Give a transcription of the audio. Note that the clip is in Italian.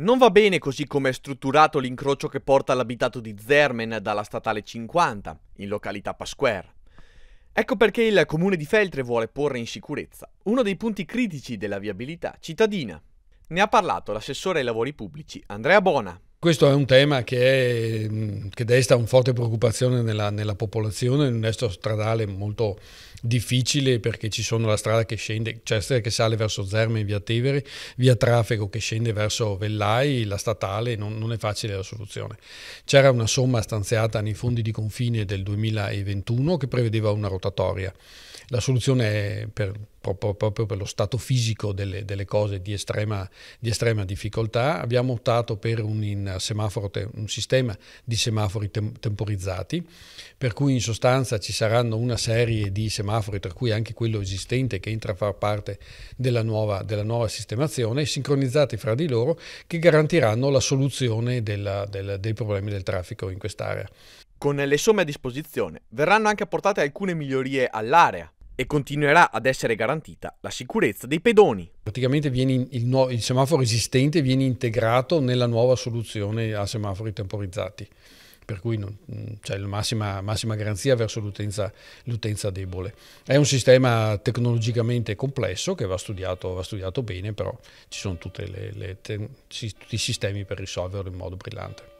Non va bene così come è strutturato l'incrocio che porta all'abitato di Zermen dalla statale 50, in località Pasquare. Ecco perché il comune di Feltre vuole porre in sicurezza uno dei punti critici della viabilità cittadina. Ne ha parlato l'assessore ai lavori pubblici Andrea Bona. Questo è un tema che, è, mm, che desta una forte preoccupazione nella, nella popolazione, un nesso stradale molto difficile perché ci sono la strada che scende, Cestere cioè che sale verso Zerme in via Tevere, via Traffico che scende verso Vellai, la statale, non, non è facile la soluzione. C'era una somma stanziata nei fondi di confine del 2021 che prevedeva una rotatoria. La soluzione è per proprio, proprio per lo stato fisico delle, delle cose di estrema, di estrema, difficoltà. Abbiamo optato per un, te, un sistema di semafori te, temporizzati, per cui in sostanza ci saranno una serie di semafori, tra cui anche quello esistente che entra a far parte della nuova, della nuova sistemazione, sincronizzati fra di loro, che garantiranno la soluzione della, della, dei problemi del traffico in quest'area. Con le somme a disposizione verranno anche apportate alcune migliorie all'area, e continuerà ad essere garantita la sicurezza dei pedoni. Praticamente viene il, nuovo, il semaforo esistente viene integrato nella nuova soluzione a semafori temporizzati, per cui mm, c'è la massima, massima, garanzia verso l'utenza, l'utenza, debole. È un sistema tecnologicamente complesso che va studiato, va studiato bene, però ci sono le, le tutti i sistemi per risolverlo in modo brillante.